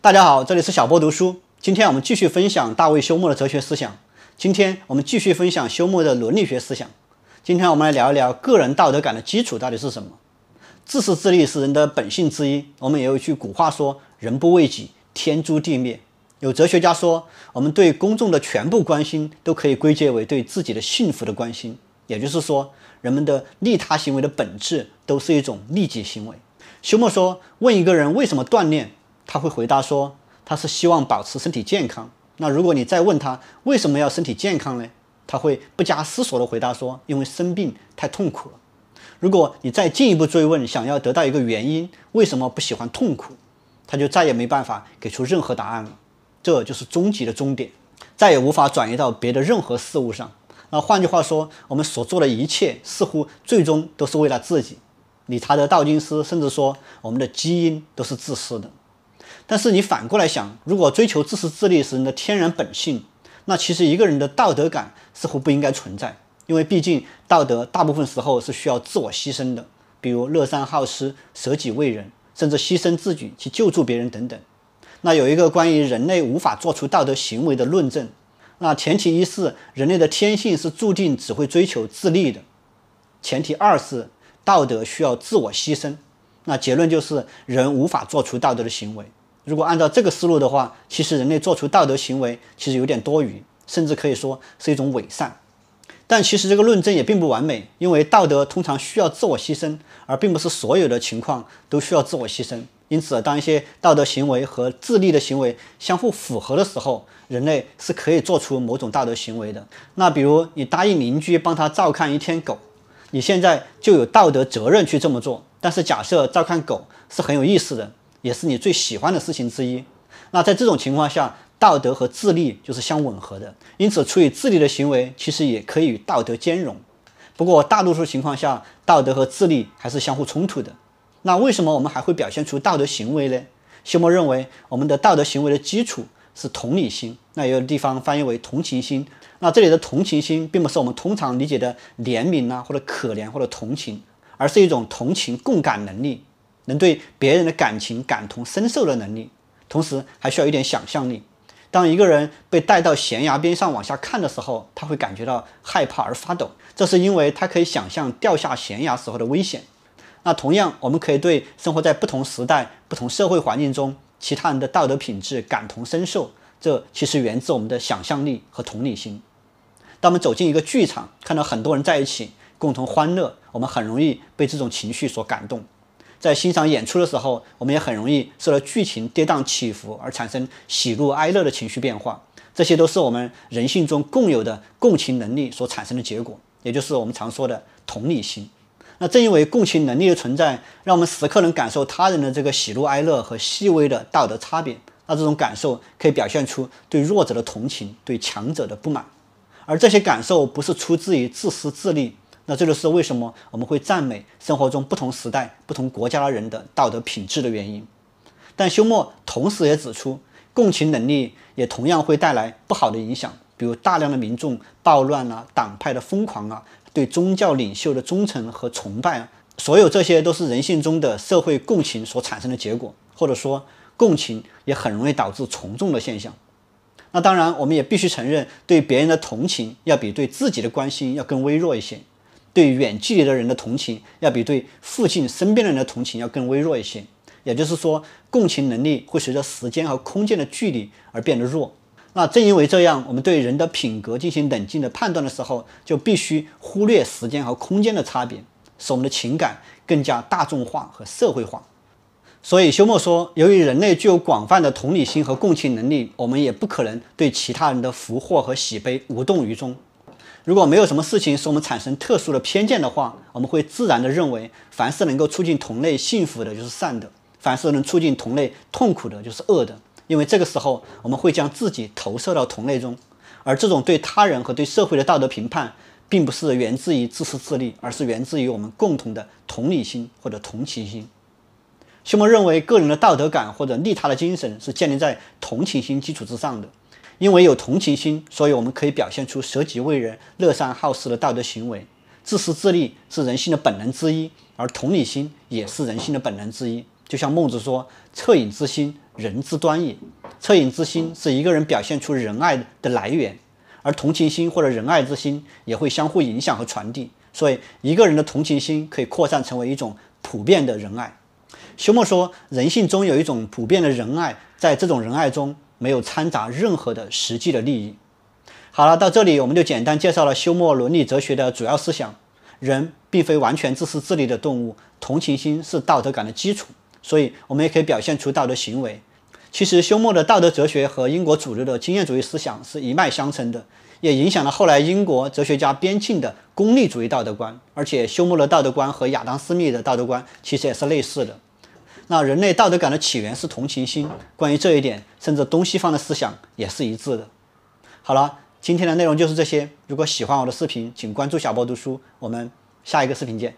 大家好，这里是小波读书。今天我们继续分享大卫休谟的哲学思想。今天我们继续分享休谟的伦理学思想。今天我们来聊一聊个人道德感的基础到底是什么？自私自利是人的本性之一。我们也有句古话说：“人不为己，天诛地灭。”有哲学家说，我们对公众的全部关心都可以归结为对自己的幸福的关心。也就是说，人们的利他行为的本质都是一种利己行为。休谟说，问一个人为什么锻炼，他会回答说，他是希望保持身体健康。那如果你再问他为什么要身体健康呢？他会不加思索的回答说，因为生病太痛苦了。如果你再进一步追问，想要得到一个原因，为什么不喜欢痛苦？他就再也没办法给出任何答案了。这就是终极的终点，再也无法转移到别的任何事物上。那换句话说，我们所做的一切似乎最终都是为了自己。理查德·道金斯甚至说，我们的基因都是自私的。但是你反过来想，如果追求自私自利是人的天然本性，那其实一个人的道德感似乎不应该存在，因为毕竟道德大部分时候是需要自我牺牲的，比如乐善好施、舍己为人，甚至牺牲自己去救助别人等等。那有一个关于人类无法做出道德行为的论证。那前提一是人类的天性是注定只会追求自利的，前提二是道德需要自我牺牲，那结论就是人无法做出道德的行为。如果按照这个思路的话，其实人类做出道德行为其实有点多余，甚至可以说是一种伪善。但其实这个论证也并不完美，因为道德通常需要自我牺牲，而并不是所有的情况都需要自我牺牲。因此，当一些道德行为和自利的行为相互符合的时候，人类是可以做出某种道德行为的。那比如你答应邻居帮他照看一天狗，你现在就有道德责任去这么做。但是假设照看狗是很有意思的，也是你最喜欢的事情之一，那在这种情况下，道德和智力就是相吻合的。因此，出于智力的行为其实也可以与道德兼容。不过大多数情况下，道德和智力还是相互冲突的。那为什么我们还会表现出道德行为呢？休谟认为，我们的道德行为的基础是同理心，那有的地方翻译为同情心。那这里的同情心并不是我们通常理解的怜悯呐，或者可怜或者同情，而是一种同情共感能力，能对别人的感情感同身受的能力。同时还需要一点想象力。当一个人被带到悬崖边上往下看的时候，他会感觉到害怕而发抖，这是因为他可以想象掉下悬崖时候的危险。那同样，我们可以对生活在不同时代、不同社会环境中其他人的道德品质感同身受，这其实源自我们的想象力和同理心。当我们走进一个剧场，看到很多人在一起共同欢乐，我们很容易被这种情绪所感动。在欣赏演出的时候，我们也很容易受到剧情跌宕起伏而产生喜怒哀乐的情绪变化。这些都是我们人性中共有的共情能力所产生的结果，也就是我们常说的同理心。那正因为共情能力的存在，让我们时刻能感受他人的这个喜怒哀乐和细微的道德差别。那这种感受可以表现出对弱者的同情，对强者的不满。而这些感受不是出自于自私自利。那这就是为什么我们会赞美生活中不同时代、不同国家的人的道德品质的原因。但休谟同时也指出，共情能力也同样会带来不好的影响，比如大量的民众暴乱啊，党派的疯狂啊。对宗教领袖的忠诚和崇拜，所有这些都是人性中的社会共情所产生的结果，或者说，共情也很容易导致从众的现象。那当然，我们也必须承认，对别人的同情要比对自己的关心要更微弱一些，对远距离的人的同情要比对附近身边的人的同情要更微弱一些。也就是说，共情能力会随着时间和空间的距离而变得弱。那正因为这样，我们对人的品格进行冷静的判断的时候，就必须忽略时间和空间的差别，使我们的情感更加大众化和社会化。所以休谟说，由于人类具有广泛的同理心和共情能力，我们也不可能对其他人的福祸和喜悲无动于衷。如果没有什么事情使我们产生特殊的偏见的话，我们会自然地认为，凡是能够促进同类幸福的就是善的，凡是能促进同类痛苦的就是恶的。因为这个时候，我们会将自己投射到同类中，而这种对他人和对社会的道德评判，并不是源自于自私自利，而是源自于我们共同的同理心或者同情心。休谟认为，个人的道德感或者利他的精神是建立在同情心基础之上的。因为有同情心，所以我们可以表现出舍己为人、乐善好施的道德行为。自私自利是人性的本能之一，而同理心也是人性的本能之一。就像孟子说：“恻隐之心。”人之端也，恻隐之心是一个人表现出仁爱的来源，而同情心或者仁爱之心也会相互影响和传递，所以一个人的同情心可以扩散成为一种普遍的仁爱。休谟说，人性中有一种普遍的仁爱，在这种仁爱中没有掺杂任何的实际的利益。好了，到这里我们就简单介绍了休谟伦理哲学的主要思想：人并非完全自私自利的动物，同情心是道德感的基础，所以我们也可以表现出道德行为。其实休谟的道德哲学和英国主流的经验主义思想是一脉相承的，也影响了后来英国哲学家边沁的功利主义道德观。而且休谟的道德观和亚当·斯密的道德观其实也是类似的。那人类道德感的起源是同情心，关于这一点，甚至东西方的思想也是一致的。好了，今天的内容就是这些。如果喜欢我的视频，请关注小波读书。我们下一个视频见。